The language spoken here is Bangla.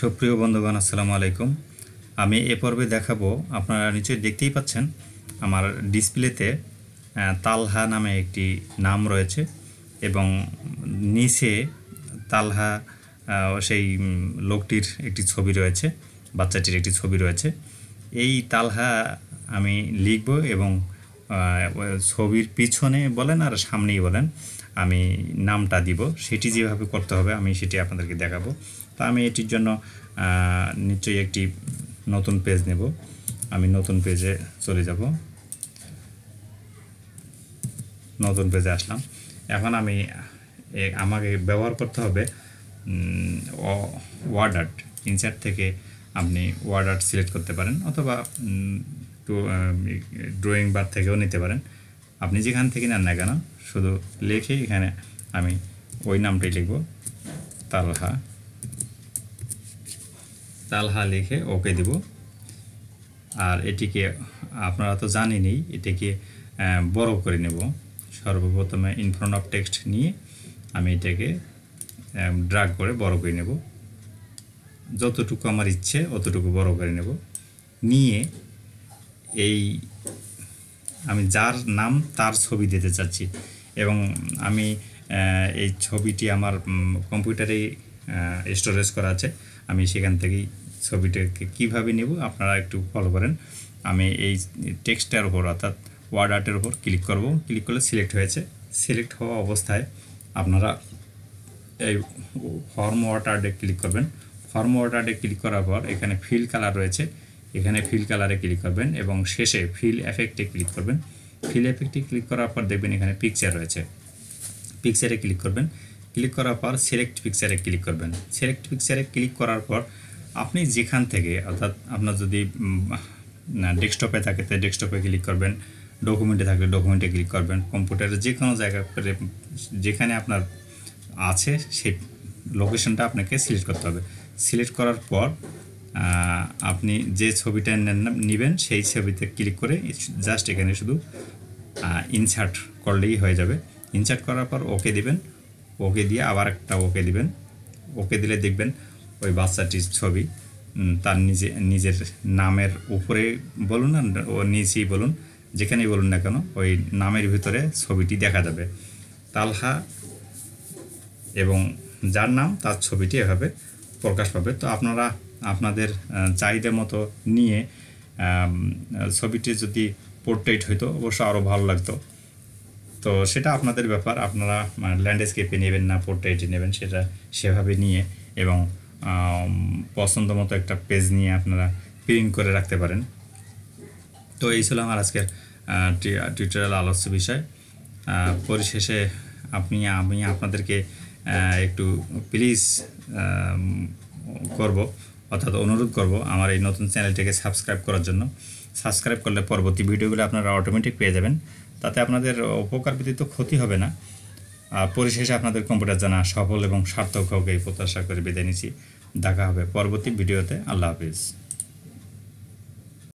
সুপ্রিয় বন্ধুগণ আসসালামু আলাইকুম আমি এ পর্বে দেখাবো আপনারা নিশ্চয়ই দেখতেই পাচ্ছেন আমার ডিসপ্লেতে তালহা নামে একটি নাম রয়েছে এবং নিচে তালহা সেই লোকটির একটি ছবি রয়েছে বাচ্চাটির একটি ছবি রয়েছে এই তালহা আমি লিখব এবং ছবির পিছনে বলেন আর সামনেই বলেন আমি নামটা দিব সেটি যেভাবে করতে হবে আমি সেটি আপনাদেরকে দেখাবো তো আমি এটির জন্য নিশ্চয়ই একটি নতুন পেজ নেব আমি নতুন পেজে চলে যাব নতুন পেজে আসলাম এখন আমি আমাকে ব্যবহার করতে হবে ওয়ার্ড আর্ট ইনসার্ট থেকে আপনি ওয়ার্ড আর্ট সিলেক্ট করতে পারেন অথবা ড্রয়িং বার থেকেও নিতে পারেন আপনি যেখান থেকে নেন না কেন শুধু লিখে এখানে আমি ওই নামটাই লিখব তালহা তালহা লিখে ওকে দিব আর এটিকে আপনারা তো জানেনই এটিকে বড় করে নেব সর্বপ্রথমে ইনফ্রন্ট অফ টেক্সট নিয়ে আমি এটাকে ড্রাগ করে বড় করে নেব যতটুকু আমার ইচ্ছে অতটুকু বড় করে নেব নিয়ে এই আমি যার নাম তার ছবি দিতে চাচ্ছি এবং আমি এই ছবিটি আমার কম্পিউটারেই স্টোরেজ করা আছে আমি সেখান থেকেই ছবিটাকে কীভাবে নেব আপনারা একটু ফলো করেন আমি এই টেক্সটার উপর অর্থাৎ ওয়ার্ড আর্টের উপর ক্লিক করব ক্লিক করলে সিলেক্ট হয়েছে সিলেক্ট হওয়া অবস্থায় আপনারা এই ফর্ম ওয়ার্ড আর্টে ক্লিক করবেন ফর্ম ওয়ার্ড আর্টে ক্লিক করার পর এখানে ফিল কালার রয়েছে এখানে ফিল কালারে ক্লিক করবেন এবং শেষে ফিল এফেক্টে ক্লিক করবেন ফিল এফেক্টে ক্লিক করার পর দেখবেন এখানে পিকচার রয়েছে পিকচারে ক্লিক করবেন ক্লিক করার পর সিলেক্ট পিকচারে ক্লিক করবেন সিলেক্ট পিকচারে ক্লিক করার পর আপনি যেখান থেকে অর্থাৎ আপনার যদি ডেস্কটপে থাকে তাই ডেস্কটপে ক্লিক করবেন ডকুমেন্টে থাকলে ডকুমেন্টে ক্লিক করবেন কম্পিউটারে যে কোনো জায়গা যেখানে আপনার আছে সেই লোকেশনটা আপনাকে সিলেক্ট করতে হবে সিলেক্ট করার পর আপনি যে ছবিটা নেবেন সেই ছবিতে ক্লিক করে জাস্ট এখানে শুধু ইনসার্ট করলেই হয়ে যাবে ইনসার্ট করার পর ওকে দিবেন ওকে দিয়ে আবার একটা ওকে দিবেন ওকে দিলে দেখবেন ওই বাচ্চাটির ছবি তার নিজে নিজের নামের উপরে বলুন আর ও নিচেই বলুন যেখানেই বলুন না কেন ওই নামের ভিতরে ছবিটি দেখা যাবে তালহা এবং যার নাম তার ছবিটি এভাবে প্রকাশ পাবে তো আপনারা আপনাদের চাহিদা মতো নিয়ে ছবিটি যদি পোর্ট্রেট হইতো অবশ্য আরও ভালো লাগতো তো সেটা আপনাদের ব্যাপার আপনারা ল্যান্ডস্কেপে নেবেন না পোর্ট্রেটে নেবেন সেটা সেভাবে নিয়ে এবং পছন্দ মতো একটা পেজ নিয়ে আপনারা প্রিন্ট করে রাখতে পারেন তো এই ছিল আমার আজকের টিউটোরিয়াল আলোচ্য বিষয় পরিশেষে আপনি আমি আপনাদেরকে একটু প্লিজ করব অর্থাৎ অনুরোধ করব আমার এই নতুন চ্যানেলটিকে সাবস্ক্রাইব করার জন্য সাবস্ক্রাইব করলে পরবর্তী ভিডিওগুলো আপনারা অটোমেটিক পেয়ে যাবেন তাতে আপনাদের উপকার ব্যতীত ক্ষতি হবে না আর পরিশেষে আপনাদের কম্পিউটার জানা সফল এবং সার্থক হোক এই প্রত্যাশা করে বিদায় নিচ্ছি দেখা হবে পরবর্তী ভিডিওতে আল্লাহ হাফিজ